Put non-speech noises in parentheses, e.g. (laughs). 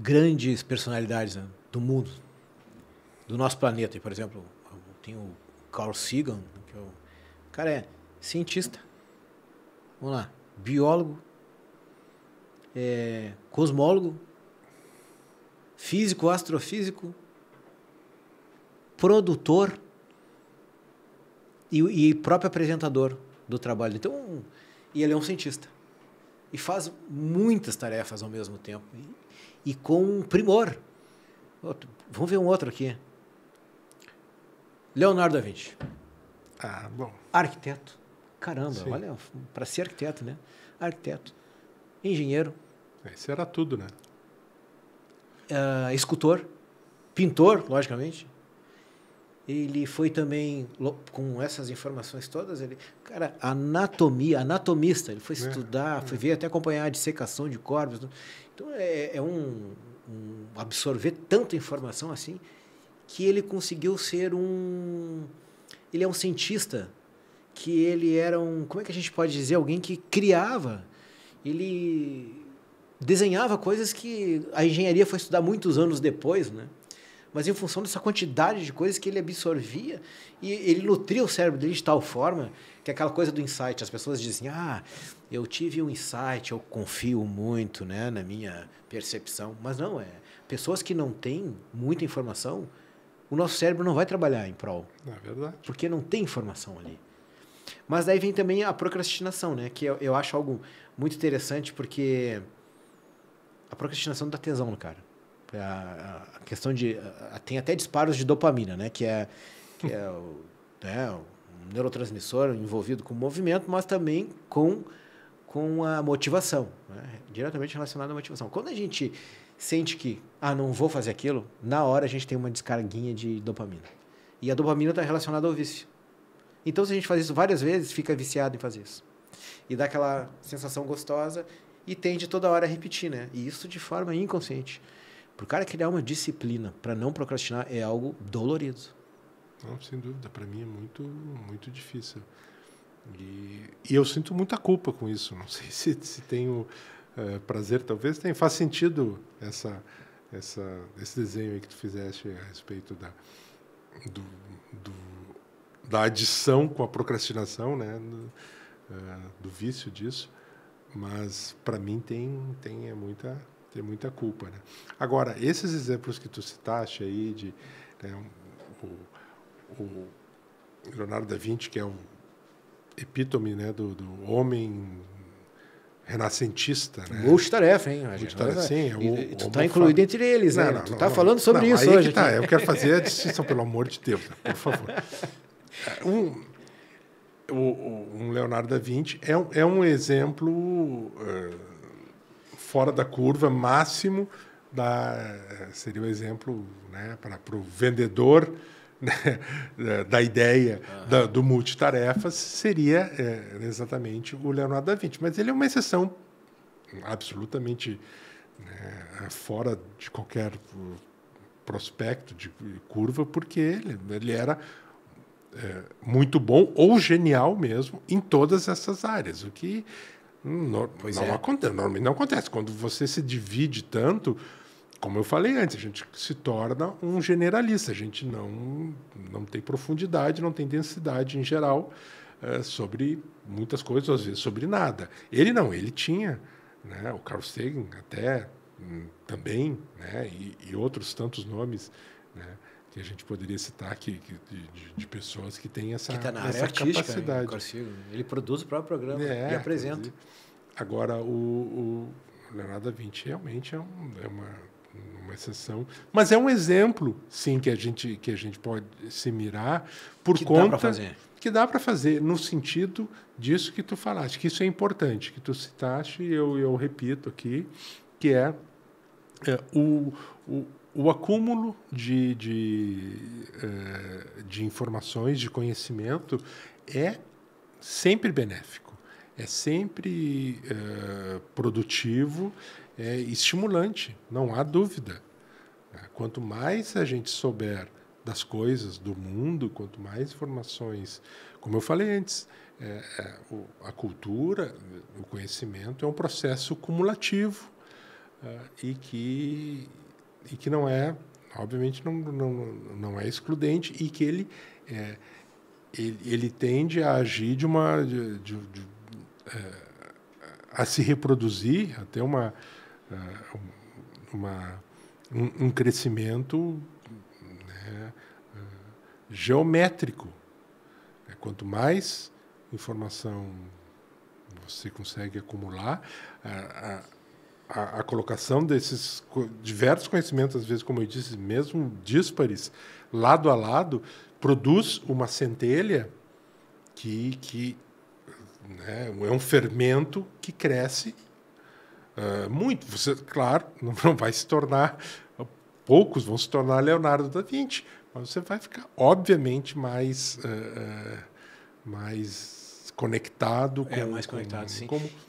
grandes personalidades né, do mundo, do nosso planeta. E, por exemplo, tem o Carl Sagan, né, que é o cara é cientista, vamos lá, biólogo, é, cosmólogo, físico, astrofísico, produtor e, e próprio apresentador do trabalho. Então, e ele é um cientista e faz muitas tarefas ao mesmo tempo e, e com primor. Outro, vamos ver um outro aqui. Leonardo da Vinci. Ah, bom. Arquiteto. Caramba, Sim. olha, para ser arquiteto, né? Arquiteto. Engenheiro. É, isso era tudo, né? Uh, escultor. Pintor, logicamente ele foi também com essas informações todas ele cara anatomia anatomista ele foi é, estudar é. foi ver até acompanhar a dissecação de corpos então é, é um, um, absorver tanta informação assim que ele conseguiu ser um ele é um cientista que ele era um como é que a gente pode dizer alguém que criava ele desenhava coisas que a engenharia foi estudar muitos anos depois né mas em função dessa quantidade de coisas que ele absorvia e ele nutria o cérebro dele de tal forma que aquela coisa do insight, as pessoas dizem: "Ah, eu tive um insight, eu confio muito, né, na minha percepção". Mas não é. Pessoas que não têm muita informação, o nosso cérebro não vai trabalhar em prol. É verdade. Porque não tem informação ali. Mas daí vem também a procrastinação, né? Que eu, eu acho algo muito interessante porque a procrastinação dá tesão no cara. É, a questão de. Tem até disparos de dopamina, né? Que é, que é o, (laughs) né, neurotransmissor envolvido com o movimento, mas também com, com a motivação, né? diretamente relacionado à motivação. Quando a gente sente que, ah, não vou fazer aquilo, na hora a gente tem uma descarguinha de dopamina. E a dopamina está relacionada ao vício. Então, se a gente faz isso várias vezes, fica viciado em fazer isso. E dá aquela sensação gostosa e tende toda hora a repetir, né? E isso de forma inconsciente. Para o cara criar uma disciplina para não procrastinar é algo dolorido. Não, sem dúvida. Para mim é muito, muito difícil. E, e, eu sinto muita culpa com isso. Não (laughs) sei se, se tenho é, eh, prazer, talvez tenha. Faz sentido essa, essa, esse desenho que tu fizeste a respeito da, do, do, da adição com a procrastinação, né? do, eh, do vício disso. Mas para mim tem, tem é muita tem muita culpa. Né? Agora, esses exemplos que tu citaste aí, de né, o, o, Leonardo da Vinci, que é o epítome né, do, do homem renascentista, né? tarefa, hein? Multitarefa, sim. É, é o, e, tu está incluído fala... entre eles, né? Não, tu está falando sobre não, isso hoje. Que tá. Né? Eu quero fazer a (laughs) distinção, pelo amor de Deus, né? por favor. (laughs) Um, o, um Leonardo da Vinci é, um, é um exemplo... Uh, fora da curva máximo da, seria o um exemplo né, para o vendedor (laughs) né, da ideia uhum. da, do multitarefas seria é, exatamente o Leonardo da Vinci. Mas ele é uma exceção absolutamente né, fora de qualquer prospecto de curva, porque ele, ele era é, muito bom ou genial mesmo em todas essas áreas, o que não, pois não é. acontece, normalmente não acontece. Quando você se divide tanto, como eu falei antes, a gente se torna um generalista, a gente não, não tem profundidade, não tem densidade em geral eh, sobre muitas coisas, às vezes sobre nada. Ele não, ele tinha, né, o Carl Sagan até hum, também, né, e, e outros tantos nomes, né, que a gente poderia citar aqui que, de, de, pessoas que têm essa, que tá na essa capacidade. Consigo. Ele produz o próprio programa é, e apresenta. Dizer, agora, o, o Leonardo da Vinci realmente é, um, é uma, uma exceção, mas é um exemplo, sim, que a gente, que a gente pode se mirar por que conta... Dá fazer. Que dá para fazer, no sentido disso que tu falaste, que isso é importante, que tu citaste e eu, eu repito aqui, que é, é o, o o acúmulo de, de, eh, de informações, de conhecimento, é sempre benéfico, é sempre é, produtivo, é estimulante, não há dúvida. Né? Quanto mais a gente souber das coisas, do mundo, quanto mais informações, como eu falei antes, é, é a cultura, o conhecimento é um processo cumulativo. Uh, e que e que não é, obviamente, não, não, não é excludente e que ele, é, ele, ele, tende a agir de uma. De, de, de, é, a se reproduzir, a ter uma, é, uma, um, um crescimento né, é, geométrico. É, quanto mais informação você consegue acumular, a, a, colocação desses diversos conhecimentos, às vezes, como eu disse, mesmo díspares, lado a lado, produz uma centelha que, que né, é um fermento que cresce uh, muito. Você, claro, (laughs) não, não vai se tornar, poucos vão se tornar Leonardo da Vinci, mas você vai ficar, obviamente, mais, uh, uh, mais conectado. É, mais conectado, com, sim. Como,